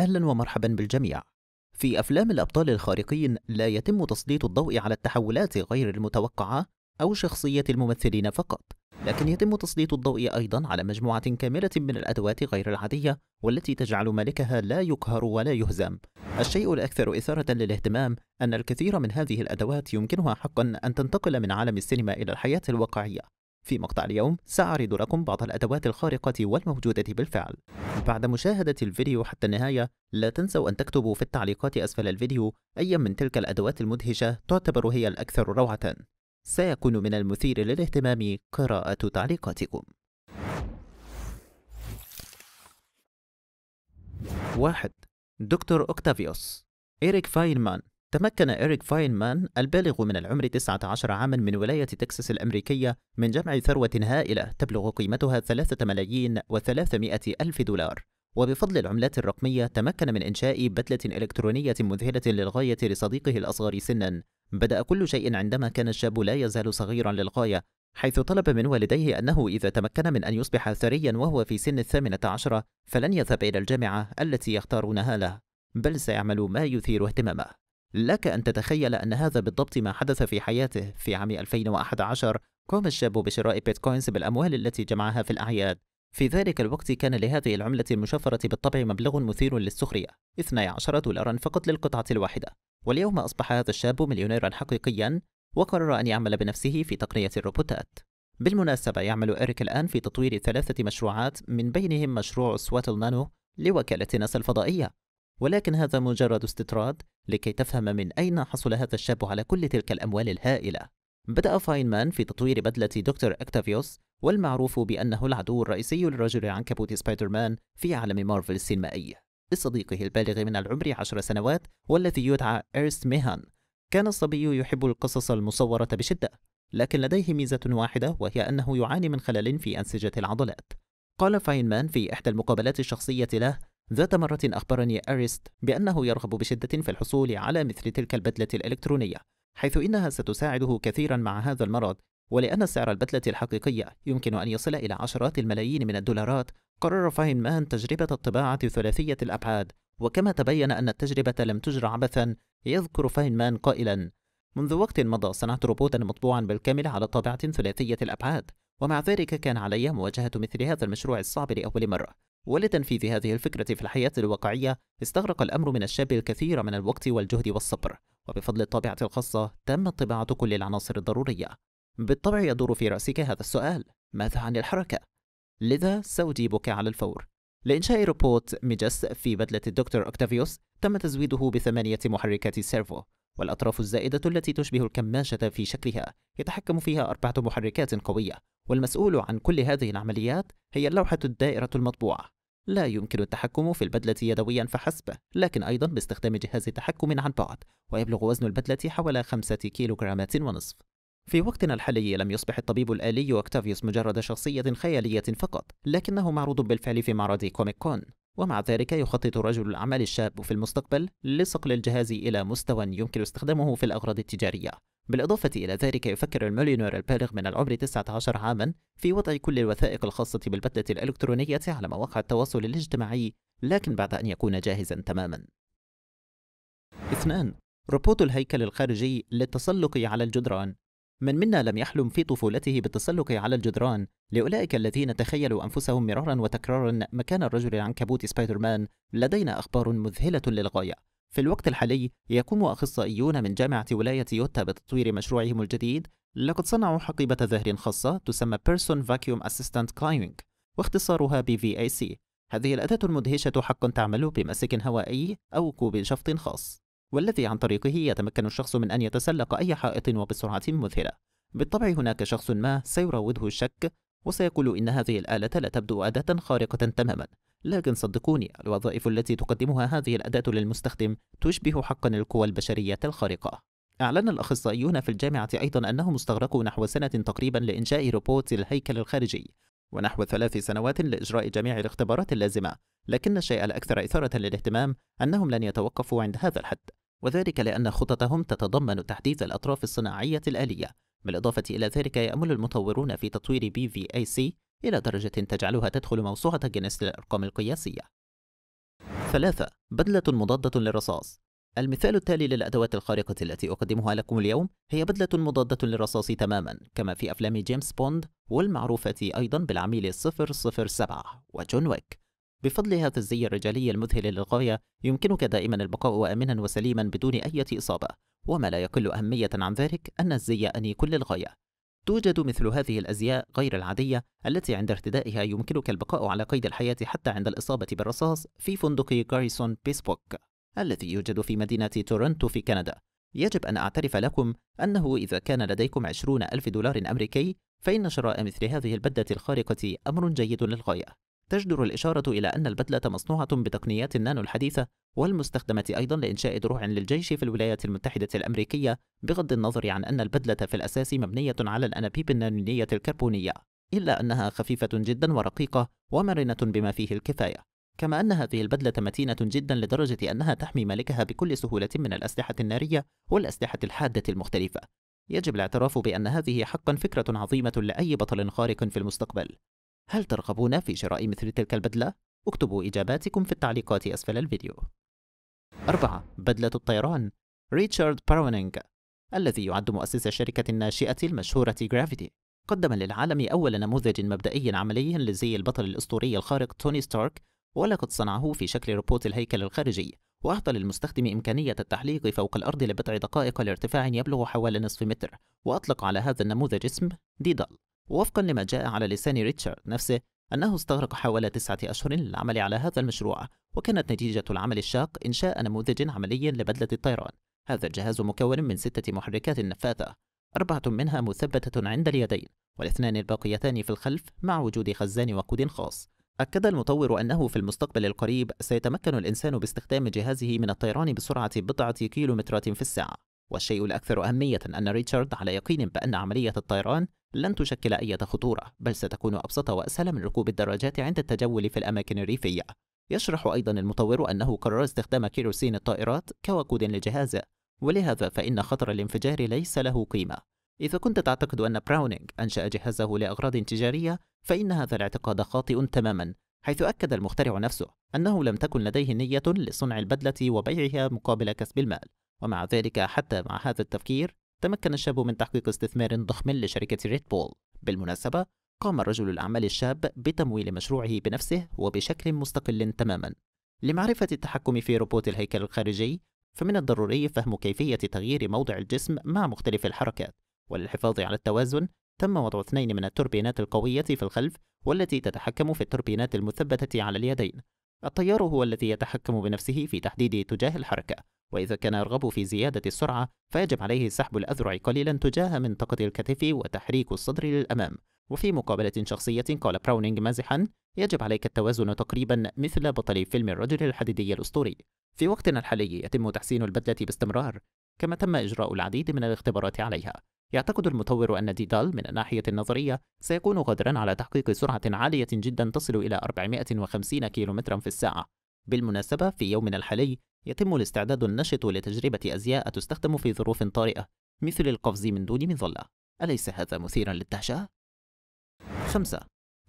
أهلا ومرحبا بالجميع في أفلام الأبطال الخارقين لا يتم تسليط الضوء على التحولات غير المتوقعة أو شخصية الممثلين فقط لكن يتم تسليط الضوء أيضا على مجموعة كاملة من الأدوات غير العادية والتي تجعل مالكها لا يقهر ولا يهزم الشيء الأكثر إثارة للاهتمام أن الكثير من هذه الأدوات يمكنها حقا أن تنتقل من عالم السينما إلى الحياة الواقعية في مقطع اليوم سأعرض لكم بعض الأدوات الخارقة والموجودة بالفعل بعد مشاهدة الفيديو حتى النهاية لا تنسوا أن تكتبوا في التعليقات أسفل الفيديو أي من تلك الأدوات المدهشة تعتبر هي الأكثر روعة سيكون من المثير للاهتمام قراءة تعليقاتكم واحد دكتور أوكتافيوس إيريك فاينمان تمكن إريك فاينمان البالغ من العمر 19 عاما من ولاية تكساس الأمريكية من جمع ثروة هائلة تبلغ قيمتها 3 ملايين و300 ألف دولار وبفضل العملات الرقمية تمكن من إنشاء بدلة إلكترونية مذهلة للغاية لصديقه الأصغر سنا بدأ كل شيء عندما كان الشاب لا يزال صغيرا للغاية حيث طلب من والديه أنه إذا تمكن من أن يصبح ثريا وهو في سن الثامنة عشرة فلن يذهب إلى الجامعة التي يختارونها له بل سيعمل ما يثير اهتمامه لك أن تتخيل أن هذا بالضبط ما حدث في حياته في عام 2011 قام الشاب بشراء بيتكوينز بالأموال التي جمعها في الأعياد في ذلك الوقت كان لهذه العملة المشفرة بالطبع مبلغ مثير للسخرية 12 دولارا فقط للقطعة الواحدة واليوم أصبح هذا الشاب مليونيرا حقيقيا وقرر أن يعمل بنفسه في تقنية الروبوتات بالمناسبة يعمل إيريك الآن في تطوير ثلاثة مشروعات من بينهم مشروع سواتل نانو لوكالة ناسا الفضائية ولكن هذا مجرد استطراد لكي تفهم من أين حصل هذا الشاب على كل تلك الأموال الهائلة. بدأ فاينمان في تطوير بدلة دكتور أكتافيوس والمعروف بأنه العدو الرئيسي للرجل العنكبوت سبايدر مان في عالم مارفل السينمائي لصديقه البالغ من العمر عشر سنوات والذي يدعى إيرست ميهان كان الصبي يحب القصص المصورة بشدة لكن لديه ميزة واحدة وهي أنه يعاني من خلل في أنسجة العضلات قال فاينمان في إحدى المقابلات الشخصية له ذات مرة أخبرني أريست بأنه يرغب بشدة في الحصول على مثل تلك البدلة الإلكترونية حيث إنها ستساعده كثيرا مع هذا المرض ولأن سعر البدلة الحقيقية يمكن أن يصل إلى عشرات الملايين من الدولارات قرر فاين مان تجربة الطباعة ثلاثية الأبعاد وكما تبين أن التجربة لم تجر عبثا يذكر فاين مان قائلا منذ وقت مضى صنعت روبوتا مطبوعا بالكامل على طابعة ثلاثية الأبعاد ومع ذلك كان علي مواجهة مثل هذا المشروع الصعب لأول مرة ولتنفيذ هذه الفكرة في الحياة الواقعية استغرق الأمر من الشاب الكثير من الوقت والجهد والصبر وبفضل الطابعة الخاصة تمت طباعة كل العناصر الضرورية بالطبع يدور في رأسك هذا السؤال ماذا عن الحركة؟ لذا سأجيبك على الفور لإنشاء روبوت ميجس في بدلة الدكتور أكتافيوس تم تزويده بثمانية محركات سيرفو والأطراف الزائدة التي تشبه الكماشة في شكلها يتحكم فيها أربعة محركات قوية والمسؤول عن كل هذه العمليات هي اللوحة الدائرة المطبوعة لا يمكن التحكم في البدلة يدويا فحسب لكن أيضا باستخدام جهاز تحكم عن بعد ويبلغ وزن البدلة حوالي خمسة كيلوغرامات ونصف في وقتنا الحالي لم يصبح الطبيب الآلي أكتافيوس مجرد شخصية خيالية فقط لكنه معروض بالفعل في معرض كوميك كون ومع ذلك يخطط رجل الأعمال الشاب في المستقبل لصقل الجهاز إلى مستوى يمكن استخدامه في الأغراض التجارية بالإضافة إلى ذلك يفكر المليونير البالغ من العمر 19 عاما في وضع كل الوثائق الخاصة بالبدلة الإلكترونية على مواقع التواصل الاجتماعي لكن بعد أن يكون جاهزا تماما اثنان روبوت الهيكل الخارجي للتسلق على الجدران من منا لم يحلم في طفولته بالتسلق على الجدران لأولئك الذين تخيلوا أنفسهم مرارا وتكرارا مكان الرجل العنكبوت سبايدر مان لدينا أخبار مذهلة للغاية في الوقت الحالي يقوم أخصائيون من جامعة ولاية يوتا بتطوير مشروعهم الجديد لقد صنعوا حقيبة ذهر خاصة تسمى Person Vacuum Assistant Climbing واختصارها سي هذه الأداة المدهشة حقا تعمل بمسك هوائي أو كوب شفط خاص والذي عن طريقه يتمكن الشخص من أن يتسلق أي حائط وبسرعة مذهلة. بالطبع هناك شخص ما سيراوده الشك وسيقول إن هذه الآلة لا تبدو أداة خارقة تماما لكن صدقوني الوظائف التي تقدمها هذه الأداة للمستخدم تشبه حقا القوى البشرية الخارقة أعلن الأخصائيون في الجامعة أيضا أنهم استغرقوا نحو سنة تقريبا لإنشاء روبوت الهيكل الخارجي ونحو ثلاث سنوات لإجراء جميع الاختبارات اللازمة لكن الشيء الأكثر إثارة للاهتمام أنهم لن يتوقفوا عند هذا الحد وذلك لأن خططهم تتضمن تحديث الأطراف الصناعية الآلية بالإضافة إلى ذلك يأمل المطورون في تطوير بي في أي سي إلى درجة تجعلها تدخل موسوعة جينيس للأرقام القياسية 3. بدلة مضادة للرصاص المثال التالي للأدوات الخارقة التي أقدمها لكم اليوم هي بدلة مضادة للرصاص تماما كما في أفلام جيمس بوند والمعروفة أيضا بالعميل 007 وجون ويك بفضل هذا الزي الرجالي المذهل للغاية يمكنك دائما البقاء آمنا وسليما بدون أي إصابة وما لا يقل أهمية عن ذلك أن الزي أنيق للغاية توجد مثل هذه الأزياء غير العادية التي عند ارتدائها يمكنك البقاء على قيد الحياة حتى عند الإصابة بالرصاص في فندق غاريسون بيسبوك الذي يوجد في مدينة تورنتو في كندا يجب أن أعترف لكم أنه إذا كان لديكم عشرون ألف دولار أمريكي فإن شراء مثل هذه البدة الخارقة أمر جيد للغاية تجدر الإشارة إلى أن البدلة مصنوعة بتقنيات النانو الحديثة والمستخدمة أيضا لإنشاء دروع للجيش في الولايات المتحدة الأمريكية بغض النظر عن أن البدلة في الأساس مبنية على الأنابيب النانونية الكربونية إلا أنها خفيفة جدا ورقيقة ومرنة بما فيه الكفاية كما أن هذه البدلة متينة جدا لدرجة أنها تحمي مالكها بكل سهولة من الأسلحة النارية والأسلحة الحادة المختلفة يجب الاعتراف بأن هذه حقا فكرة عظيمة لأي بطل خارق في المستقبل هل ترغبون في شراء مثل تلك البدلة؟ اكتبوا إجاباتكم في التعليقات أسفل الفيديو 4. بدلة الطيران ريتشارد باروانينغ الذي يعد مؤسس الشركة الناشئة المشهورة جرافيتي قدم للعالم أول نموذج مبدئي عملي لزي البطل الأسطوري الخارق توني ستارك ولقد صنعه في شكل روبوت الهيكل الخارجي وأعطى للمستخدم إمكانية التحليق فوق الأرض لبضع دقائق لارتفاع يبلغ حوالي نصف متر وأطلق على هذا النموذج اسم ديدال ووفقا لما جاء على لسان ريتشارد نفسه أنه استغرق حوالي تسعة أشهر للعمل على هذا المشروع وكانت نتيجة العمل الشاق إنشاء نموذج عملي لبدلة الطيران هذا الجهاز مكون من ستة محركات نفاثة أربعة منها مثبتة عند اليدين والاثنان الباقيتان في الخلف مع وجود خزان وقود خاص أكد المطور أنه في المستقبل القريب سيتمكن الإنسان باستخدام جهازه من الطيران بسرعة بضعة كيلومترات في الساعة والشيء الأكثر أهمية أن ريتشارد على يقين بأن عملية الطيران لن تشكل أي خطورة بل ستكون أبسط وأسهل من ركوب الدراجات عند التجول في الأماكن الريفية يشرح أيضا المطور أنه قرر استخدام كيروسين الطائرات كوقود لجهازه ولهذا فإن خطر الانفجار ليس له قيمة إذا كنت تعتقد أن براونينغ أنشأ جهازه لأغراض تجارية فإن هذا الاعتقاد خاطئ تماما حيث أكد المخترع نفسه أنه لم تكن لديه نية لصنع البدلة وبيعها مقابل كسب المال ومع ذلك حتى مع هذا التفكير تمكن الشاب من تحقيق استثمار ضخم لشركة ريد بول بالمناسبة قام رجل الأعمال الشاب بتمويل مشروعه بنفسه وبشكل مستقل تماما لمعرفة التحكم في روبوت الهيكل الخارجي فمن الضروري فهم كيفية تغيير موضع الجسم مع مختلف الحركات وللحفاظ على التوازن تم وضع اثنين من التوربينات القوية في الخلف والتي تتحكم في التوربينات المثبتة على اليدين الطيار هو الذي يتحكم بنفسه في تحديد اتجاه الحركة وإذا كان يرغب في زيادة السرعة فيجب عليه سحب الأذرع قليلا تجاه منطقة الكتف وتحريك الصدر للأمام وفي مقابلة شخصية قال براونينج مازحا يجب عليك التوازن تقريبا مثل بطل فيلم الرجل الحديدي الأسطوري في وقتنا الحالي يتم تحسين البدلة باستمرار كما تم إجراء العديد من الاختبارات عليها يعتقد المطور أن ديدال من الناحية النظرية سيكون قادرا على تحقيق سرعة عالية جدا تصل إلى 450 كيلومترا في الساعة بالمناسبة في يومنا الحالي يتم الاستعداد النشط لتجربة أزياء تستخدم في ظروف طارئة مثل القفز من دون مظلة أليس هذا مثيرا للدهشة؟ 5.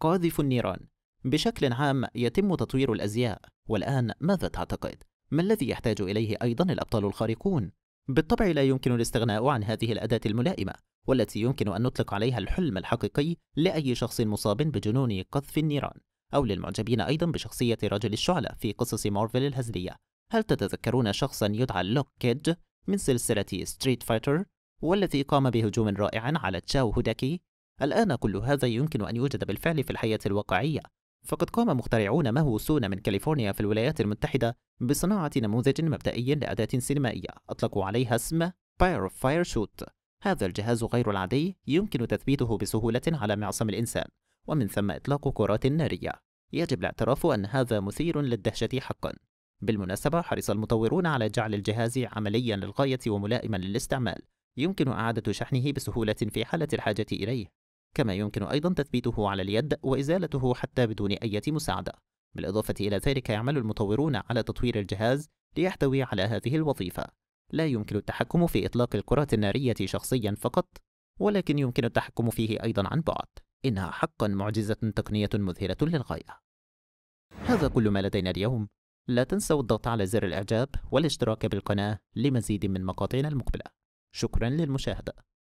قاذف النيران بشكل عام يتم تطوير الأزياء والآن ماذا تعتقد؟ ما الذي يحتاج إليه أيضا الأبطال الخارقون؟ بالطبع لا يمكن الاستغناء عن هذه الأداة الملائمة والتي يمكن أن نطلق عليها الحلم الحقيقي لأي شخص مصاب بجنون قذف النيران أو للمعجبين أيضا بشخصية رجل الشعلة في قصص مارفل الهزلية هل تتذكرون شخصا يدعى لوك كيدج من سلسلة ستريت فايتر والذي قام بهجوم رائع على تشاو هوداكي الآن كل هذا يمكن أن يوجد بالفعل في الحياة الواقعية فقد قام مخترعون مهووسون من كاليفورنيا في الولايات المتحدة بصناعة نموذج مبدئي لأداة سينمائية أطلقوا عليها اسم باير فاير شوت هذا الجهاز غير العادي يمكن تثبيته بسهولة على معصم الإنسان ومن ثم إطلاق كرات نارية يجب الاعتراف أن هذا مثير للدهشة حقا بالمناسبة حرص المطورون على جعل الجهاز عمليا للغاية وملائما للاستعمال يمكن إعادة شحنه بسهولة في حالة الحاجة إليه كما يمكن أيضا تثبيته على اليد وإزالته حتى بدون أي مساعدة بالإضافة إلى ذلك يعمل المطورون على تطوير الجهاز ليحتوي على هذه الوظيفة لا يمكن التحكم في إطلاق الكرات النارية شخصيا فقط ولكن يمكن التحكم فيه أيضا عن بعد إنها حقا معجزة تقنية مذهلة للغاية هذا كل ما لدينا اليوم لا تنسوا الضغط على زر الإعجاب والاشتراك بالقناة لمزيد من مقاطعنا المقبلة شكرا للمشاهدة